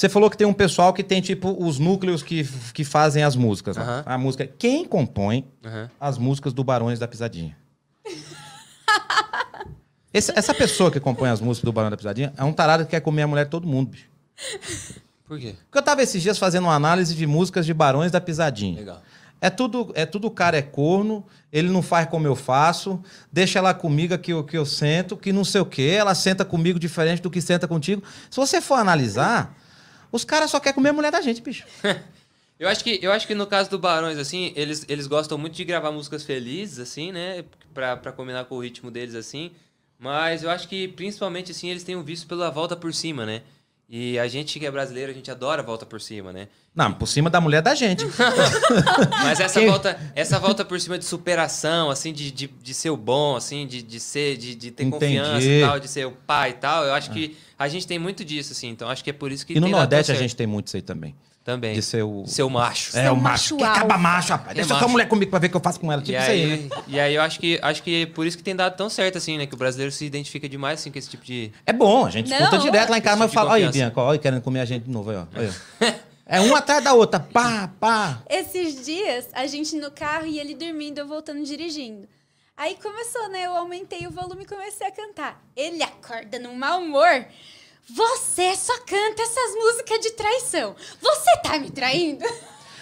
Você falou que tem um pessoal que tem, tipo, os núcleos que, que fazem as músicas. Uh -huh. A música. Quem compõe uh -huh. as músicas do Barões da Pisadinha? Esse, essa pessoa que compõe as músicas do Barão da Pisadinha é um tarado que quer comer a mulher de todo mundo, bicho. Por quê? Porque eu tava esses dias fazendo uma análise de músicas de Barões da Pisadinha. Legal. É tudo, é tudo cara é corno, ele não faz como eu faço, deixa ela comigo que eu, que eu sento, que não sei o quê, ela senta comigo diferente do que senta contigo. Se você for analisar, os caras só querem comer a mulher da gente, bicho. eu, acho que, eu acho que no caso do Barões, assim, eles, eles gostam muito de gravar músicas felizes, assim, né? Pra, pra combinar com o ritmo deles, assim. Mas eu acho que, principalmente, assim, eles têm um visto pela volta por cima, né? E a gente que é brasileiro, a gente adora volta por cima, né? Não, por cima da mulher da gente. Mas essa, volta, essa volta por cima de superação, assim, de, de, de ser o bom, assim, de, de ser, de, de ter Entendi. confiança e tal, de ser o pai e tal, eu acho que a gente tem muito disso, assim, então acho que é por isso que. E no Nordeste a gente tem muito isso aí também. Também. De ser o. Seu macho. É, o macho. que acaba macho, rapaz. É Deixa é só a mulher comigo pra ver o que eu faço com ela. Tipo e aí, isso aí. E aí eu acho que, acho que é por isso que tem dado tão certo, assim, né? Que o brasileiro se identifica demais, assim, com esse tipo de. É bom, a gente escuta direto lá em casa, mas tipo fala, olha aí, Bianca, olha querendo comer a gente de novo, aí, ó. Olha. É um atrás da outra. Pá, pá. Esses dias, a gente no carro e ele dormindo, eu voltando dirigindo. Aí começou, né? Eu aumentei o volume e comecei a cantar. Ele acorda num mau humor. Você só canta essas músicas de traição. Você tá me traindo?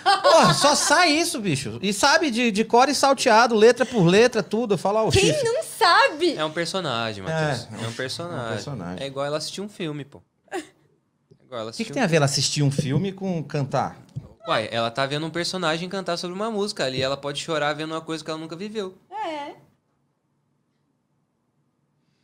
Porra, só sai isso, bicho. E sabe de, de core salteado, letra por letra, tudo. Eu falo, oh, Quem não sabe? É um personagem, é, Matheus. É, é um personagem. É, um personagem. é igual ela assistir um filme, pô. O que, que tem um... a ver ela assistir um filme com cantar? Uai, ela tá vendo um personagem cantar sobre uma música ali. Ela pode chorar vendo uma coisa que ela nunca viveu. É.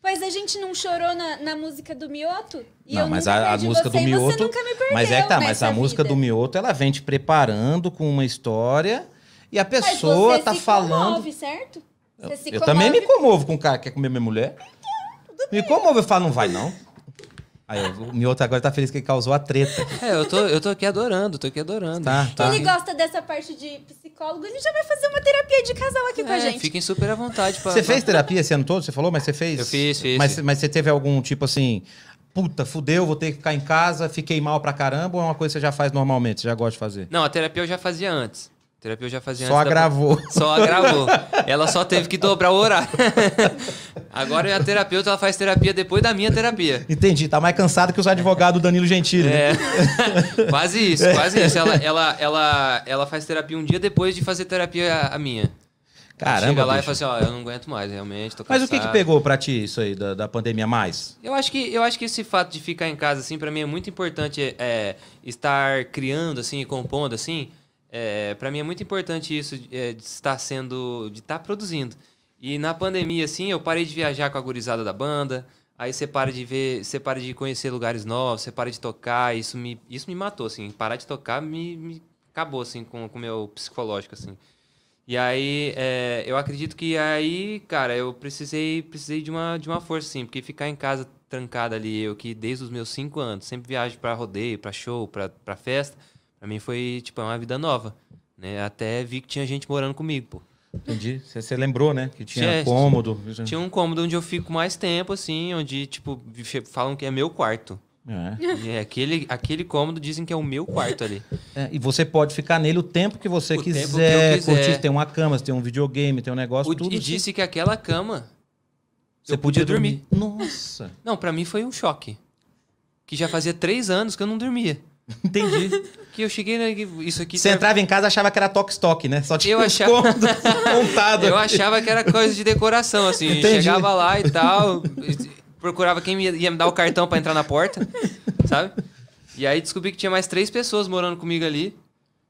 Mas a gente não chorou na, na música do Mioto? E não, mas a, a música do Mioto. Perdeu, mas é que tá, mas a vida. música do Mioto ela vem te preparando com uma história e a pessoa mas você tá se falando. Comove, certo? Você eu, se eu também me comovo com o cara que quer comer minha mulher. Então, me comovo, eu falo, não vai não. Aí, o outro agora tá feliz que ele causou a treta. É, eu tô, eu tô aqui adorando, tô aqui adorando. Tá, tá. Ele gosta dessa parte de psicólogo, ele já vai fazer uma terapia de casal aqui é, com a é, gente. Fiquem super à vontade. Pra, você fez terapia esse ano todo? Você falou, mas você fez? Eu fiz, fiz. Mas, mas você teve algum tipo assim, puta, fudeu, vou ter que ficar em casa, fiquei mal pra caramba, ou é uma coisa que você já faz normalmente, você já gosta de fazer? Não, a terapia eu já fazia antes. Terapia eu já fazia só antes. Só agravou. Da... Só agravou. ela só teve que dobrar o horário. Agora é a terapeuta ela faz terapia depois da minha terapia. Entendi. Tá mais cansado que os advogados Danilo Gentili. Né? É. quase isso, quase isso. Ela, ela, ela, ela faz terapia um dia depois de fazer terapia a, a minha. Caramba. Chega lá bicho. e fala assim, ó, eu não aguento mais, realmente, Mas o que que pegou para ti isso aí da, da pandemia mais? Eu acho que eu acho que esse fato de ficar em casa assim para mim é muito importante é, é estar criando assim, compondo assim. É, para mim é muito importante isso é, de estar sendo, de estar produzindo. E na pandemia, assim, eu parei de viajar com a gurizada da banda. Aí você para de ver, você para de conhecer lugares novos, você para de tocar. Isso me, isso me matou, assim. Parar de tocar me, me acabou, assim, com o meu psicológico, assim. E aí, é, eu acredito que aí, cara, eu precisei, precisei de uma, de uma força, assim, porque ficar em casa trancada ali, eu que desde os meus cinco anos sempre viajo para rodeio, para show, para festa. Pra mim foi, tipo, é uma vida nova. Né? Até vi que tinha gente morando comigo, pô. Entendi. Você lembrou, né? Que tinha, tinha cômodo. Tipo, tinha um cômodo onde eu fico mais tempo, assim, onde, tipo, falam que é meu quarto. É. é. aquele, aquele cômodo dizem que é o meu quarto ali. É, e você pode ficar nele o tempo que você quiser, tempo que eu quiser. Curtir, tem uma cama, tem um videogame, tem um negócio, o, tudo. E assim. disse que aquela cama você podia dormir. dormir. Nossa! Não, para mim foi um choque. Que já fazia três anos que eu não dormia. Entendi. Que eu cheguei, na... Né, isso aqui... Você tá... entrava em casa achava que era toque-toque, né? Só tinha eu achava... contado. eu achava que era coisa de decoração, assim. Entendi. Chegava lá e tal, procurava quem ia me dar o cartão para entrar na porta, sabe? E aí descobri que tinha mais três pessoas morando comigo ali,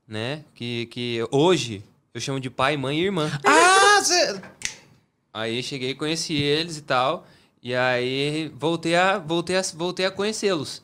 né? Que, que hoje eu chamo de pai, mãe e irmã. Ah, você... Aí cheguei, conheci eles e tal. E aí voltei a, voltei a, voltei a conhecê-los.